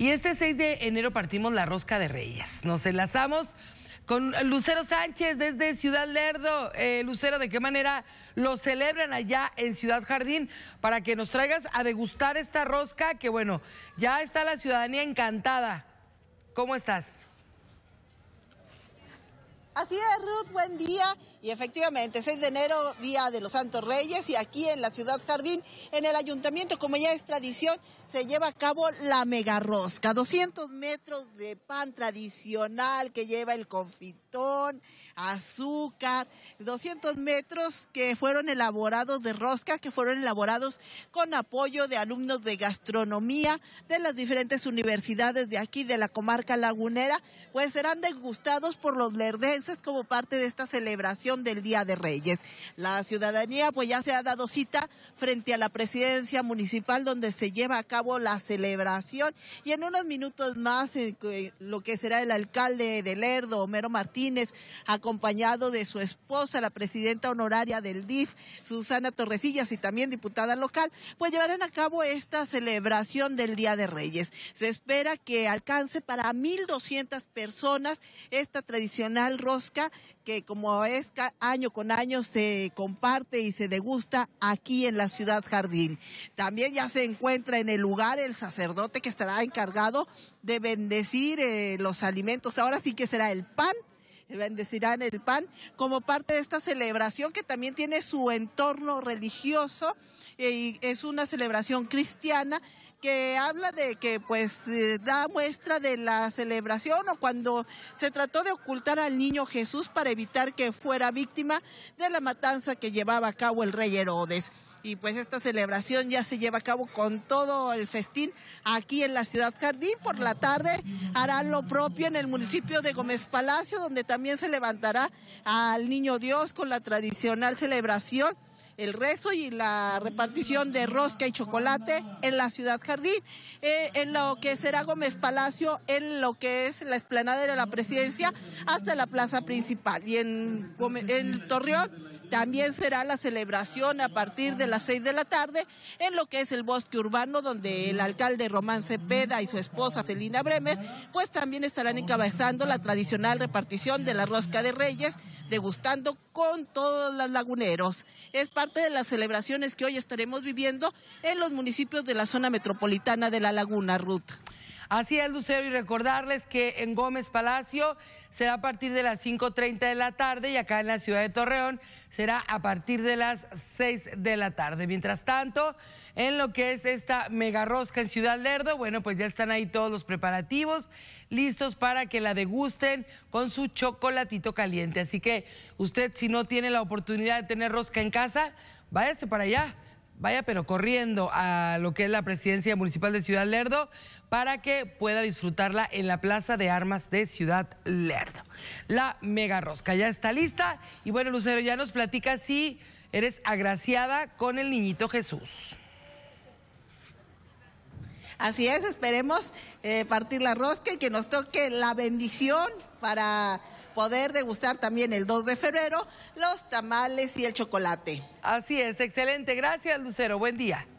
Y este 6 de enero partimos la rosca de Reyes. Nos enlazamos con Lucero Sánchez desde Ciudad Lerdo. Eh, Lucero, ¿de qué manera lo celebran allá en Ciudad Jardín? Para que nos traigas a degustar esta rosca, que bueno, ya está la ciudadanía encantada. ¿Cómo estás? Así es, Ruth, buen día. Y efectivamente, 6 de enero, Día de los Santos Reyes, y aquí en la Ciudad Jardín, en el ayuntamiento, como ya es tradición, se lleva a cabo la mega rosca. 200 metros de pan tradicional que lleva el confitón, azúcar, 200 metros que fueron elaborados de rosca, que fueron elaborados con apoyo de alumnos de gastronomía de las diferentes universidades de aquí, de la comarca lagunera, pues serán degustados por los lerdes como parte de esta celebración del Día de Reyes. La ciudadanía pues ya se ha dado cita frente a la presidencia municipal donde se lleva a cabo la celebración y en unos minutos más lo que será el alcalde de Lerdo, Homero Martínez, acompañado de su esposa, la presidenta honoraria del DIF, Susana Torrecillas y también diputada local, pues llevarán a cabo esta celebración del Día de Reyes. Se espera que alcance para 1.200 personas esta tradicional que como es año con año se comparte y se degusta aquí en la ciudad Jardín. También ya se encuentra en el lugar el sacerdote que estará encargado de bendecir eh, los alimentos. Ahora sí que será el pan bendecirán el pan, como parte de esta celebración que también tiene su entorno religioso eh, y es una celebración cristiana que habla de que pues eh, da muestra de la celebración o cuando se trató de ocultar al niño Jesús para evitar que fuera víctima de la matanza que llevaba a cabo el rey Herodes y pues esta celebración ya se lleva a cabo con todo el festín aquí en la ciudad jardín. Por la tarde harán lo propio en el municipio de Gómez Palacio, donde también también se levantará al Niño Dios con la tradicional celebración el rezo y la repartición de rosca y chocolate en la ciudad jardín, eh, en lo que será Gómez Palacio, en lo que es la esplanada de la presidencia hasta la plaza principal. Y en, en Torreón también será la celebración a partir de las seis de la tarde en lo que es el bosque urbano, donde el alcalde Román Cepeda y su esposa Celina Bremer, pues también estarán encabezando la tradicional repartición de la rosca de Reyes, degustando con todos los laguneros. Es parte parte de las celebraciones que hoy estaremos viviendo en los municipios de la zona metropolitana de La Laguna, Ruth. Así es, Lucero, y recordarles que en Gómez Palacio será a partir de las 5.30 de la tarde y acá en la ciudad de Torreón será a partir de las 6 de la tarde. Mientras tanto, en lo que es esta mega rosca en Ciudad Lerdo, bueno, pues ya están ahí todos los preparativos listos para que la degusten con su chocolatito caliente. Así que usted, si no tiene la oportunidad de tener rosca en casa, váyase para allá vaya pero corriendo a lo que es la presidencia municipal de Ciudad Lerdo para que pueda disfrutarla en la Plaza de Armas de Ciudad Lerdo. La mega rosca ya está lista y bueno, Lucero ya nos platica si eres agraciada con el niñito Jesús. Así es, esperemos eh, partir la rosca y que nos toque la bendición para poder degustar también el 2 de febrero los tamales y el chocolate. Así es, excelente. Gracias, Lucero. Buen día.